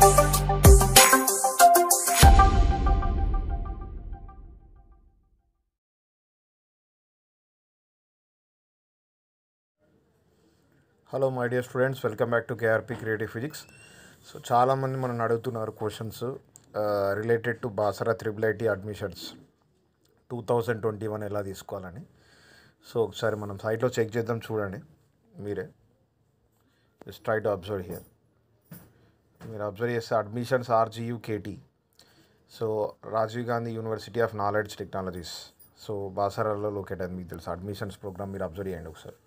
hello my dear students welcome back to KRP creative physics so చాలామంది మనం అడుగుతున్నారు questions related to Basara triple IT admissions two thousand twenty one ఎలా తీసుకోవాలని so ఒకసారి మనం సైట్లో చెక్ చేద్దాం చూడండి మీరే just try to observe here మీరు అబ్జర్వ్ చేస్తే admissions KT so Rajiv Gandhi university of knowledge technologies so బాసరాల్లో లొకేట్ అయింది మీకు తెలుసు అడ్మిషన్స్ ప్రోగ్రామ్ మీరు అబ్జర్వ్ చేయండి ఒకసారి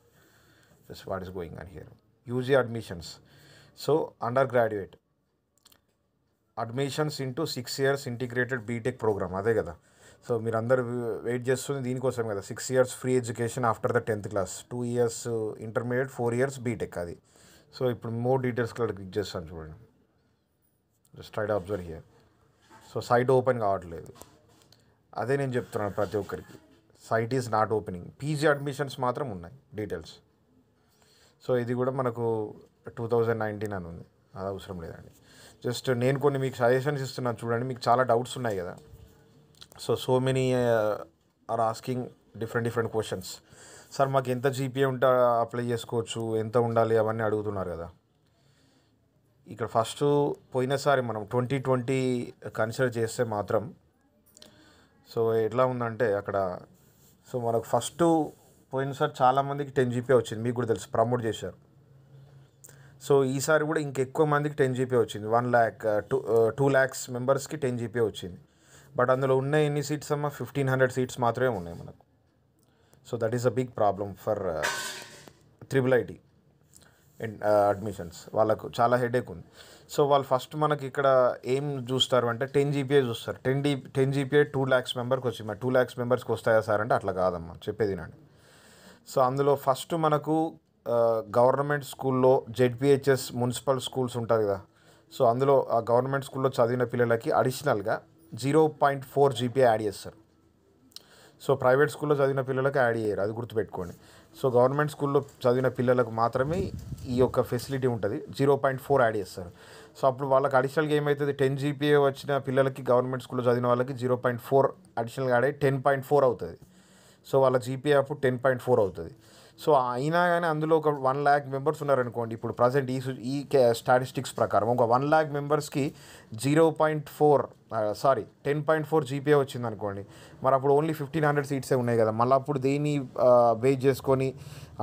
జస్ట్ వాట్ ఈస్ గోయింగ్ అని here UG admissions so undergraduate admissions into six years integrated BTech program అదే కదా సో మీరు అందరు వెయిట్ చేస్తుంది దీనికోసం కదా six years free education after the tenth class two years intermediate four years BTech అది so ఇప్పుడు మోర్ డీటెయిల్స్ కలర్ క్లిక్ చేస్తాను చూడండి just try to observe here so site open కావట్లేదు అదే నేను చెప్తున్నాను ప్రతి ఒక్కరికి site is not opening PG admissions మాత్రం ఉన్నాయి డీటెయిల్స్ సో ఇది కూడా మనకు టూ థౌజండ్ నైన్టీన్ అని ఉంది అది అవసరం లేదండి జస్ట్ నేను కొన్ని మీకు సజెషన్స్ ఇస్తున్నాను చూడండి మీకు చాలా డౌట్స్ ఉన్నాయి కదా so so many are asking different different questions sir మాకు ఎంత జీపీఏ ఉంటే అప్లై చేసుకోవచ్చు ఎంత ఉండాలి అవన్నీ అడుగుతున్నారు కదా ఇక్కడ ఫస్ట్ పోయినసారి మనం ట్వంటీ ట్వంటీ కన్సిడర్ చేస్తే మాత్రం సో ఎట్లా ఉందంటే అక్కడ సో మనకు ఫస్ట్ పోయినసారి చాలామందికి టెన్ జీపీ వచ్చింది మీకు కూడా తెలుసు ప్రమోట్ చేశారు సో ఈసారి కూడా ఇంకెక్కువ మందికి టెన్ జీపీ వచ్చింది one lakh two two lakhs మెంబర్స్కి టెన్ జీపీ వచ్చింది బట్ అందులో ఉన్న ఎన్ని సీట్స్ అమ్మా ఫిఫ్టీన్ హండ్రెడ్ సీట్స్ మాత్రమే ఉన్నాయి మనకు so that is a big problem for triple IT admissions uh, వాళ్ళకు చాలా హెడేక్ ఉంది సో వాళ్ళు ఫస్ట్ మనకి ఇక్కడ ఏం చూస్తారు అంటే టెన్ జీపీఏ చూస్తారు ten D ten GPA two lakhs మెంబర్కి వచ్చి మరి టూ ల్యాక్స్ మెంబర్స్కి వస్తాయా సార్ అంటే అట్లా కాదమ్మా చెప్పేది నండి సో అందులో ఫస్ట్ మనకు గవర్నమెంట్ స్కూల్లో జెడ్పిహెచ్ఎస్ మున్సిపల్ స్కూల్స్ ఉంటుంది కదా సో అందులో ఆ గవర్నమెంట్ స్కూల్లో చదివిన పిల్లలకి అడిషనల్గా zero point four GPA add చేస్తారు సో ప్రైవేట్ స్కూల్లో చదివిన పిల్లలకు యాడ్ చేయరు అది గుర్తుపెట్టుకోండి సో గవర్నమెంట్ స్కూల్లో చదివిన పిల్లలకు మాత్రమే ఈ యొక్క ఫెసిలిటీ ఉంటుంది జీరో పాయింట్ ఫోర్ యాడ్ చేస్తారు సో అప్పుడు వాళ్ళకి అడిషనల్గా ఏమవుతుంది టెన్ జీపీఏ వచ్చిన పిల్లలకి గవర్నమెంట్ స్కూల్లో చదివిన వాళ్ళకి జీరో పాయింట్ ఫోర్ అడిషనల్గా యాడ్ అయ్యి టెన్ పాయింట్ ఫోర్ అవుతుంది సో వాళ్ళ జీపీఏ అప్పుడు టెన్ పాయింట్ ఫోర్ అవుతుంది సో అయినా కానీ అందులో ఒక వన్ ల్యాక్ మెంబర్స్ ఉన్నారనుకోండి ఇప్పుడు ప్రజెంట్ ఈ ఈ స్టాటిస్టిక్స్ ప్రకారం ఒక వన్ ల్యాక్ మెంబర్స్కి zero point four sorry ten point four GPA వచ్చింది అనుకోండి మరి అప్పుడు ఓన్లీ ఫిఫ్టీన్ హండ్రెడ్ సీట్సే ఉన్నాయి కదా మళ్ళీ అప్పుడు దేన్ని బేస్ చేసుకొని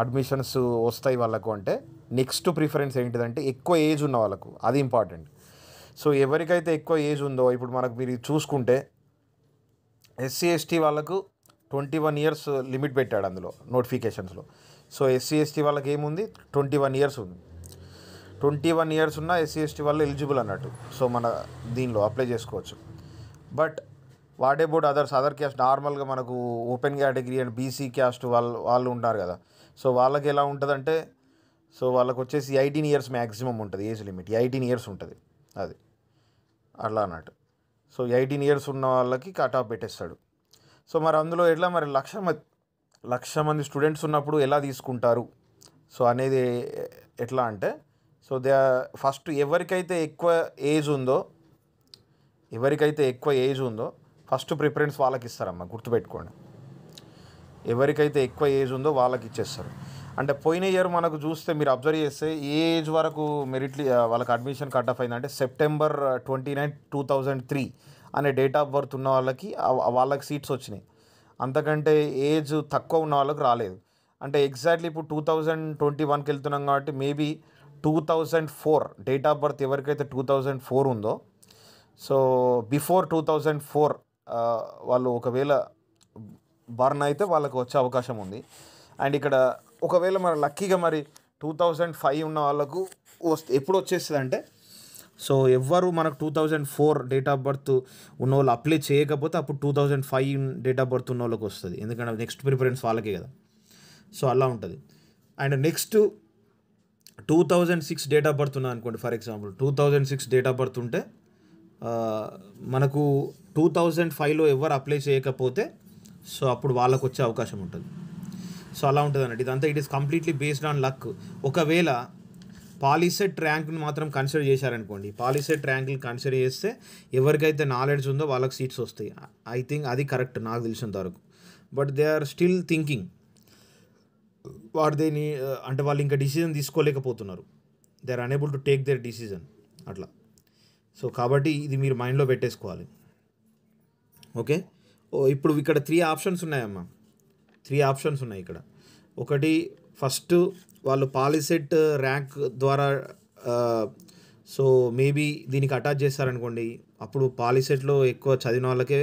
అడ్మిషన్స్ వస్తాయి వాళ్ళకు అంటే నెక్స్ట్ ప్రిఫరెన్స్ ఏంటిదంటే ఎక్కువ ఏజ్ ఉన్న వాళ్ళకు అది ఇంపార్టెంట్ సో ఎవరికైతే ఎక్కువ ఏజ్ ఉందో ఇప్పుడు మనకు మీరు చూసుకుంటే ఎస్సీ ఎస్టీ వాళ్ళకు ట్వంటీ వన్ ఇయర్స్ లిమిట్ పెట్టాడు అందులో నోటిఫికేషన్స్లో సో ఎస్సీ ఎస్టీ వాళ్ళకి ఏముంది ట్వంటీ వన్ ఇయర్స్ ఉంది ట్వంటీ వన్ ఇయర్స్ ఉన్న ఎస్సీ ఎస్టీ వాళ్ళు ఎలిజిబుల్ అన్నట్టు సో మన దీనిలో అప్లై చేసుకోవచ్చు but what about others other caste నార్మల్గా మనకు open category and BC caste వాళ్ళు వాళ్ళు ఉంటారు కదా సో వాళ్ళకి ఎలా ఉంటుందంటే సో వాళ్ళకి వచ్చేసి ఎయిటీన్ ఇయర్స్ మ్యాక్సిమం ఉంటుంది ఏజ్ లిమిట్ ఎయిటీన్ ఇయర్స్ ఉంటుంది అది అట్లా అన్నట్టు సో ఎయిటీన్ ఇయర్స్ ఉన్న వాళ్ళకి కట్ ఆఫ్ పెట్టేస్తాడు సో మరి అందులో ఎట్లా మరి లక్ష లక్ష మంది స్టూడెంట్స్ ఉన్నప్పుడు ఎలా తీసుకుంటారు సో అనేది ఎట్లా అంటే సో దే ఫస్ట్ ఎవరికైతే ఎక్కువ ఏజ్ ఉందో ఎవరికైతే ఎక్కువ ఏజ్ ఉందో ఫస్ట్ ప్రిఫరెన్స్ వాళ్ళకి ఇస్తారమ్మ గుర్తుపెట్టుకోండి ఎవరికైతే ఎక్కువ ఏజ్ ఉందో వాళ్ళకి ఇచ్చేస్తారు అంటే పోయిన ఇయర్ మనకు చూస్తే మీరు అబ్జర్వ్ చేస్తే ఏ ఏజ్ వరకు మెరిట్లీ వాళ్ళకి అడ్మిషన్ కట్ ఆఫ్ అయిందంటే September twenty nine two thousand three అనే డేట్ ఆఫ్ బర్త్ ఉన్న వాళ్ళకి వాళ్ళకి సీట్స్ వచ్చినాయి అంతకంటే ఏజ్ తక్కువ ఉన్న వాళ్ళకి రాలేదు అంటే ఎగ్జాక్ట్లీ ఇప్పుడు టూ థౌజండ్ ట్వంటీ వన్కి వెళ్తున్నాం కాబట్టి maybe two thousand four date of birth ఎవరికైతే టూ థౌజండ్ ఫోర్ ఉందో so before two thousand four వాళ్ళు ఒకవేళ బర్న్ అయితే వాళ్ళకు వచ్చే అవకాశం ఉంది అండ్ ఇక్కడ ఒకవేళ మరి లక్కీగా మరి టూ థౌజండ్ ఫైవ్ ఉన్న వాళ్ళకు వస్తే ఎప్పుడు వచ్చేస్తుంది అంటే సో ఎవ్వరు మనకు two thousand four date of birth ఉన్న వాళ్ళు అప్లై చేయకపోతే అప్పుడు two thousand five date of birth ఉన్న వాళ్ళకి వస్తుంది ఎందుకంటే నెక్స్ట్ ప్రిఫరెన్స్ వాళ్ళకే కదా సో అలా ఉంటుంది and next two thousand six date of birth ఉన్నా అనుకోండి for example two thousand six date of birth ఉంటే మనకు టూ థౌజండ్ ఫైవ్లో ఎవరు అప్లై చేయకపోతే సో అప్పుడు వాళ్ళకు వచ్చే అవకాశం ఉంటుంది సో అలా ఉంటుంది అన్నట్టు ఇదంతా it is completely based on luck ఒకవేళ పాలిసెట్ ర్యాంక్ని మాత్రం కన్సిడర్ చేశారనుకోండి పాలిసెట్ ర్యాంక్ని కన్సిడర్ చేస్తే ఎవరికైతే నాలెడ్జ్ ఉందో వాళ్ళకి సీట్స్ వస్తాయి ఐ థింక్ అది కరెక్ట్ నాకు తెలిసినంత వరకు but they are still thinking వాడు దేని అంటే వాళ్ళు ఇంకా డిసిజన్ తీసుకోలేకపోతున్నారు they are unable to take their decision అట్లా సో కాబట్టి ఇది మీరు మైండ్లో పెట్టేసుకోవాలి ఓకే ఇప్పుడు ఇక్కడ త్రీ ఆప్షన్స్ ఉన్నాయమ్మా త్రీ ఆప్షన్స్ ఉన్నాయి ఇక్కడ ఒకటి ఫస్ట్ వాళ్ళు పాలిసెట్ ర్యాంక్ ద్వారా సో మేబీ దీనికి అటాచ్ చేస్తారనుకోండి అప్పుడు పాలిసెట్లో ఎక్కువ చదివిన వాళ్ళకే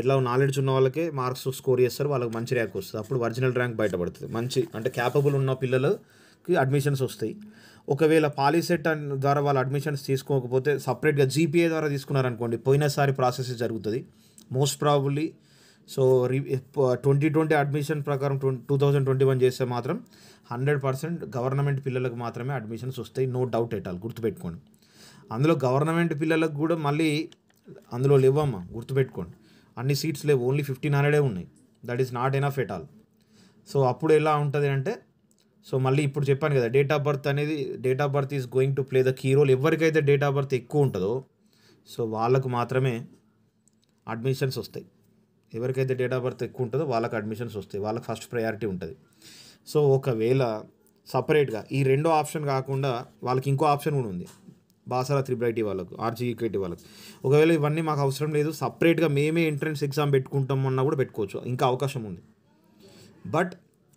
ఎట్లా నాలెడ్జ్ ఉన్న వాళ్ళకే మార్క్స్ స్కోర్ చేస్తారు వాళ్ళకి మంచి ర్యాంక్ వస్తుంది అప్పుడు ఒరిజినల్ ర్యాంక్ బయటపడుతుంది మంచి అంటే క్యాపబుల్ ఉన్న పిల్లలకి అడ్మిషన్స్ వస్తాయి ఒకవేళ పాలిసెట్ ద్వారా వాళ్ళు అడ్మిషన్స్ తీసుకోకపోతే సపరేట్గా జీపీఏ ద్వారా తీసుకున్నారనుకోండి పోయినసారి ప్రాసెస్ జరుగుతుంది మోస్ట్ ప్రాబుల్లీ సో రీ ట్వంటీ ట్వంటీ అడ్మిషన్ ప్రకారం టూ థౌజండ్ ట్వంటీ వన్ చేస్తే మాత్రం హండ్రెడ్ పర్సెంట్ గవర్నమెంట్ పిల్లలకు మాత్రమే అడ్మిషన్స్ వస్తాయి నో డౌట్ ఎట్టాలి గుర్తుపెట్టుకోండి అందులో గవర్నమెంట్ పిల్లలకు కూడా మళ్ళీ అందులో లేవమ్మా గుర్తుపెట్టుకోండి అన్ని సీట్స్ లేవు ఓన్లీ ఫిఫ్టీన్ హండ్రెడే ఉన్నాయి that is not enough at all so అప్పుడు ఎలా ఉంటుంది అంటే సో మళ్ళీ ఇప్పుడు చెప్పాను కదా డేట్ ఆఫ్ బర్త్ అనేది date of birth is going to play the key role ఎవరికైతే డేట్ ఆఫ్ బర్త్ ఎక్కువ ఉంటుందో సో వాళ్ళకు మాత్రమే అడ్మిషన్స్ వస్తాయి ఎవరికైతే డేట్ ఆఫ్ బర్త్ ఎక్కువ ఉంటుందో వాళ్ళకి అడ్మిషన్స్ వస్తాయి వాళ్ళకి ఫస్ట్ ప్రయారిటీ ఉంటుంది సో ఒకవేళ సపరేట్గా ఈ రెండో ఆప్షన్ కాకుండా వాళ్ళకి ఇంకో ఆప్షన్ కూడా ఉంది బాసరా త్రిబుల్ వాళ్ళకు ఆర్జీఈకేటి వాళ్ళకు ఒకవేళ ఇవన్నీ మాకు అవసరం లేదు సపరేట్గా మేమే ఎంట్రన్స్ ఎగ్జామ్ పెట్టుకుంటాం అన్నా కూడా పెట్టుకోవచ్చు ఇంకా అవకాశం ఉంది బట్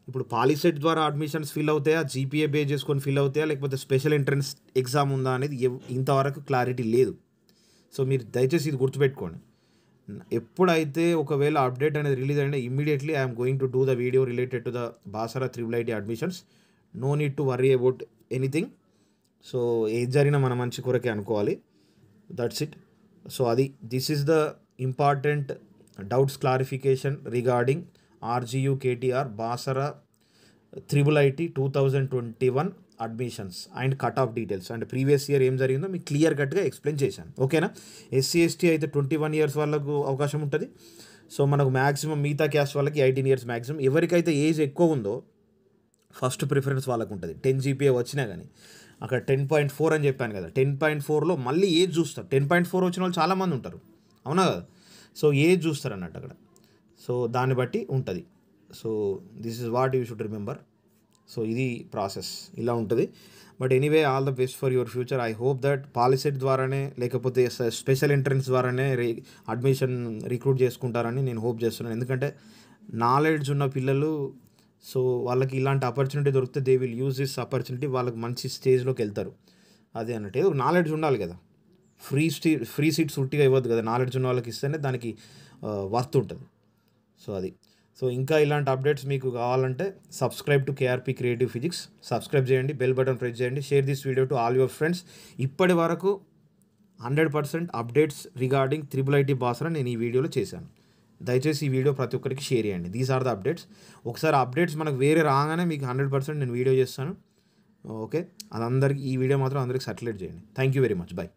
ఇప్పుడు పాలిసెట్ ద్వారా అడ్మిషన్స్ ఫిల్ అవుతాయా జీపీఏ బే చేసుకొని ఫిల్ అవుతాయా లేకపోతే స్పెషల్ ఎంట్రన్స్ ఎగ్జామ్ ఉందా అనేది ఇంతవరకు క్లారిటీ లేదు సో మీరు దయచేసి ఇది గుర్తుపెట్టుకోండి ఎప్పుడైతే ఒకవేళ అప్డేట్ అనేది రిలీజ్ అయినా immediately I'm going to do the video related to the Basara triple IT admissions no need to worry about anything so ఏది జరిగినా మన మంచి కొరకే అనుకోవాలి దట్స్ ఇట్ సో అది this is the important doubts clarification regarding RGU KTR Basara triple IT two thousand twenty one admissions and cut off details and previous year ఏం జరిగిందో మీకు క్లియర్ కట్గా ఎక్స్ప్లెయిన్ చేశాను ఓకేనా ఎస్సీ ఎస్టీ అయితే ట్వంటీ వన్ ఇయర్స్ వాళ్ళకు అవకాశం ఉంటుంది సో మనకు మ్యాక్సిమం మిగతా క్యాస్ట్ వాళ్ళకి ఎయిటీన్ ఇయర్స్ మ్యాక్సిమం ఎవరికైతే ఏజ్ ఎక్కువ ఉందో ఫస్ట్ ప్రిఫరెన్స్ వాళ్ళకు ఉంటుంది టెన్ జీపీఏ వచ్చినా కానీ అక్కడ టెన్ పాయింట్ ఫోర్ అని చెప్పాను కదా టెన్ పాయింట్ ఫోర్లో మళ్ళీ ఏజ్ చూస్తారు టెన్ పాయింట్ ఫోర్ వచ్చిన వాళ్ళు చాలామంది ఉంటారు అవునా కదా సో ఏజ్ చూస్తారు అన్నట్టు అక్కడ సో దాన్ని బట్టి ఉంటుంది so this is what you should remember so ఇది ప్రాసెస్ ఇలా ఉంటుంది but anyway all the best for your future I hope that POLYCET ద్వారానే లేకపోతే స్పెషల్ ఎంట్రన్స్ ద్వారానే రీ అడ్మిషన్ రిక్రూట్ చేసుకుంటారని నేను హోప్ చేస్తున్నాను ఎందుకంటే నాలెడ్జ్ ఉన్న పిల్లలు సో వాళ్ళకి ఇలాంటి ఆపర్చునిటీ దొరికితే they will use this opportunity వాళ్ళకి మంచి స్టేజ్లోకి వెళ్తారు అదే అన్నట్టు ఏదో నాలెడ్జ్ ఉండాలి కదా ఫ్రీ స్టీ ఫ్రీ సీట్స్ ఉట్టిగా ఇవ్వద్దు కదా నాలెడ్జ్ ఉన్న వాళ్ళకి ఇస్తేనే దానికి వర్త్ ఉంటుంది సో అది సో ఇంకా ఇలాంటి అప్డేట్స్ మీకు కావాలంటే subscribe to KRP creative physics subscribe చేయండి బెల్ బటన్ ప్రెస్ చేయండి share this video to all your friends ఇప్పటి వరకు hundred percent updates regarding triple IT Basara నేను ఈ వీడియోలో చేశాను దయచేసి ఈ వీడియో ప్రతి ఒక్కరికి షేర్ చేయండి దీస్ ఆర్ ద అప్డేట్స్ ఒకసారి అప్డేట్స్ మనకు వేరే రాగానే మీకు హండ్రెడ్ పర్సెంట్ నేను వీడియో చేస్తాను ఓకే అది అందరికీ ఈ వీడియో మాత్రం అందరికి సర్క్యులేట్ చేయండి thank you very much bye